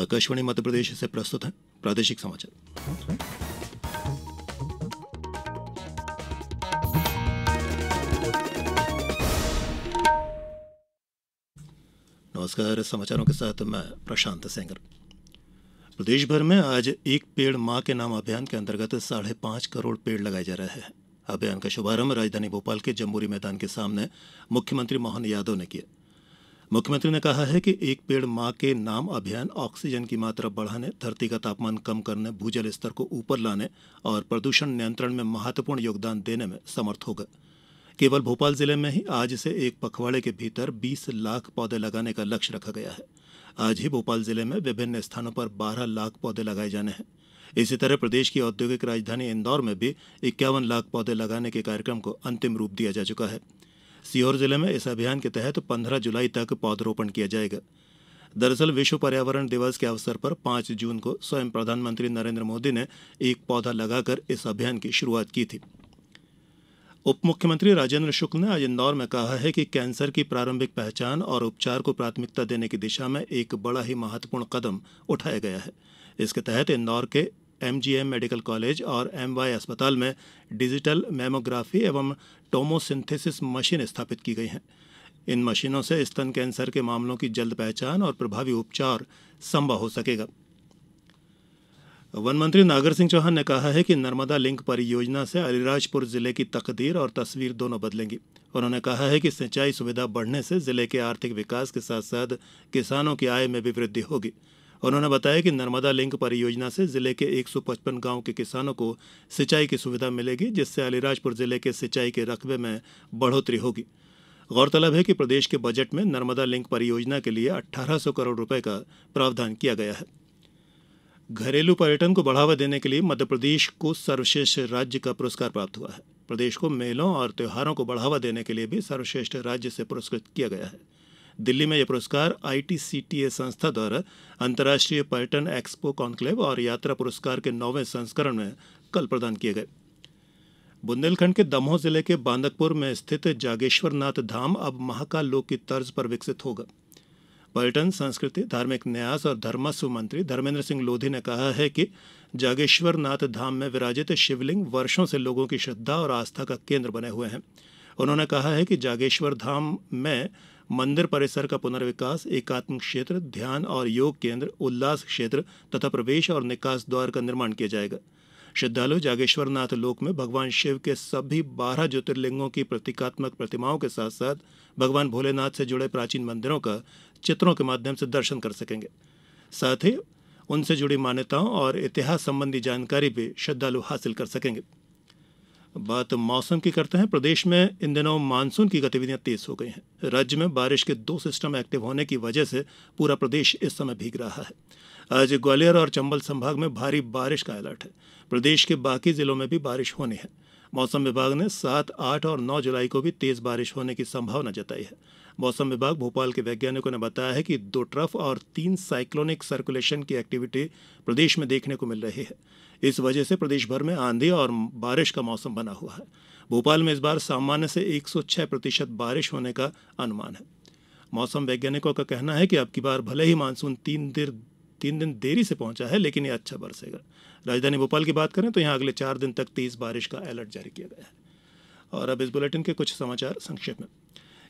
आकाशवाणी मध्यप्रदेश से प्रस्तुत है प्रादेशिक समाचार नमस्कार समाचारों के साथ मैं प्रशांत सेंगर प्रदेश भर में आज एक पेड़ मां के नाम अभियान के अंतर्गत साढ़े पांच करोड़ पेड़ लगाए जा रहे हैं अभियान का शुभारंभ राजधानी भोपाल के जम्बूरी मैदान के सामने मुख्यमंत्री मोहन यादव ने किया मुख्यमंत्री ने कहा है कि एक पेड़ मां के नाम अभियान ऑक्सीजन की मात्रा बढ़ाने धरती का तापमान कम करने भूजल स्तर को ऊपर लाने और प्रदूषण नियंत्रण में महत्वपूर्ण योगदान देने में समर्थ होगा केवल भोपाल जिले में ही आज से एक पखवाड़े के भीतर 20 लाख पौधे लगाने का लक्ष्य रखा गया है आज ही भोपाल जिले में विभिन्न स्थानों पर 12 लाख पौधे लगाए जाने हैं इसी तरह प्रदेश की औद्योगिक राजधानी इंदौर में भी इक्यावन लाख पौधे लगाने के कार्यक्रम को अंतिम रूप दिया जा चुका है सीहोर जिले में इस अभियान के तहत 15 जुलाई तक पौधरोपण किया जाएगा दरअसल विश्व पर्यावरण दिवस के अवसर पर 5 जून को स्वयं प्रधानमंत्री नरेंद्र मोदी ने एक पौधा लगाकर इस अभियान की शुरुआत की थी उप मुख्यमंत्री राजेंद्र शुक्ल ने आज इंदौर में कहा है कि कैंसर की प्रारंभिक पहचान और उपचार को प्राथमिकता देने की दिशा में एक बड़ा ही महत्वपूर्ण कदम उठाया गया है इसके तहत इंदौर के एमजीएम मेडिकल कॉलेज और एमवाई अस्पताल में डिजिटल मेमोग्राफी एवं टोमोसिंथेसिस मशीन स्थापित की गई हैं इन मशीनों से स्तन कैंसर के मामलों की जल्द पहचान और प्रभावी उपचार संभव हो सकेगा वन मंत्री नागर सिंह चौहान ने कहा है कि नर्मदा लिंक परियोजना से अलीराजपुर जिले की तकदीर और तस्वीर दोनों बदलेंगी उन्होंने कहा है कि सिंचाई सुविधा बढ़ने से जिले के आर्थिक विकास के साथ साथ किसानों की आय में भी वृद्धि होगी उन्होंने बताया कि नर्मदा लिंक परियोजना से जिले के एक सौ पचपन गांव के किसानों को सिंचाई की सुविधा मिलेगी जिससे अलीराजपुर जिले के सिंचाई के रकबे में बढ़ोतरी होगी गौरतलब है कि प्रदेश के बजट में नर्मदा लिंक परियोजना के लिए अट्ठारह सौ करोड़ रुपए का प्रावधान किया गया है घरेलू पर्यटन को बढ़ावा देने के लिए मध्यप्रदेश को सर्वश्रेष्ठ राज्य का पुरस्कार प्राप्त हुआ है प्रदेश को मेलों और त्योहारों को बढ़ावा देने के लिए भी सर्वश्रेष्ठ राज्य से पुरस्कृत किया गया है दिल्ली में यह पुरस्कार आईटीसीटीए संस्था द्वारा अंतर्राष्ट्रीय पर्यटन एक्सपो कॉन्क्लेव और यात्रा पुरस्कार के नौवें संस्करण में कल प्रदान किए गए बुंदेलखंड के दमोह जिले के बांदकपुर में स्थित जागेश्वरनाथ धाम अब महाकाल लोक की तर्ज पर विकसित होगा पर्यटन संस्कृति धार्मिक न्यास और धर्मस्व मंत्री धर्मेंद्र सिंह लोधी ने कहा है कि जागेश्वरनाथ धाम में विराजित शिवलिंग वर्षों से लोगों की श्रद्धा और आस्था का केंद्र बने हुए हैं उन्होंने कहा है कि जागेश्वर धाम में मंदिर परिसर का पुनर्विकास एकात्म क्षेत्र ध्यान और योग केंद्र उल्लास क्षेत्र तथा प्रवेश और निकास द्वार का निर्माण किया जाएगा श्रद्धालु जागेश्वरनाथ लोक में भगवान शिव के सभी बारह ज्योतिर्लिंगों की प्रतीकात्मक प्रतिमाओं के साथ साथ भगवान भोलेनाथ से जुड़े प्राचीन मंदिरों का चित्रों के माध्यम से दर्शन कर सकेंगे साथ ही उनसे जुड़ी मान्यताओं और इतिहास संबंधी जानकारी भी श्रद्धालु हासिल कर सकेंगे बात मौसम की करते हैं प्रदेश में इन दिनों मानसून की गतिविधियां तेज हो गई हैं राज्य में बारिश के दो सिस्टम एक्टिव होने की वजह से पूरा प्रदेश इस समय भीग रहा है आज ग्वालियर और चंबल संभाग में भारी बारिश का अलर्ट है प्रदेश के बाकी जिलों में भी बारिश होनी है मौसम विभाग ने सात आठ और नौ जुलाई को भी तेज बारिश होने की संभावना जताई है मौसम विभाग भोपाल के वैज्ञानिकों ने बताया है कि दो ट्रफ और तीन साइक्लोनिक सर्कुलेशन की एक्टिविटी प्रदेश में देखने को मिल रही है इस वजह से प्रदेश भर में आंधी और बारिश का मौसम बना हुआ है भोपाल में इस बार सामान्य से 106 प्रतिशत बारिश होने का अनुमान है मौसम वैज्ञानिकों का कहना है कि अब की बार भले ही मानसून तीन दिन तीन दिन देरी से पहुंचा है लेकिन यह अच्छा बरसेगा राजधानी भोपाल की बात करें तो यहाँ अगले चार दिन तक तेज बारिश का अलर्ट जारी किया गया है और अब इस बुलेटिन के कुछ समाचार संक्षेप में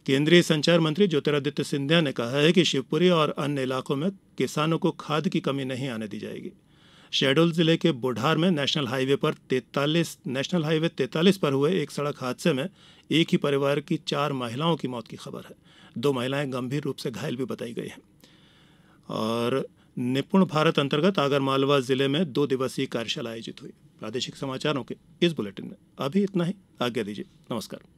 केंद्रीय संचार मंत्री ज्योतिरादित्य सिंधिया ने कहा है कि शिवपुरी और अन्य इलाकों में किसानों को खाद की कमी नहीं आने दी जाएगी शहडोल जिले के बुढ़ार में नेशनल हाईवे पर तैतालीस नेशनल हाईवे तैतालीस पर हुए एक सड़क हादसे में एक ही परिवार की चार महिलाओं की मौत की खबर है दो महिलाएं गंभीर रूप से घायल भी बताई गई हैं और निपुण भारत अंतर्गत आगरमालवा जिले में दो दिवसीय कार्यशाला आयोजित हुई प्रादेशिक समाचारों के इस बुलेटिन में अभी इतना ही आज्ञा दीजिए नमस्कार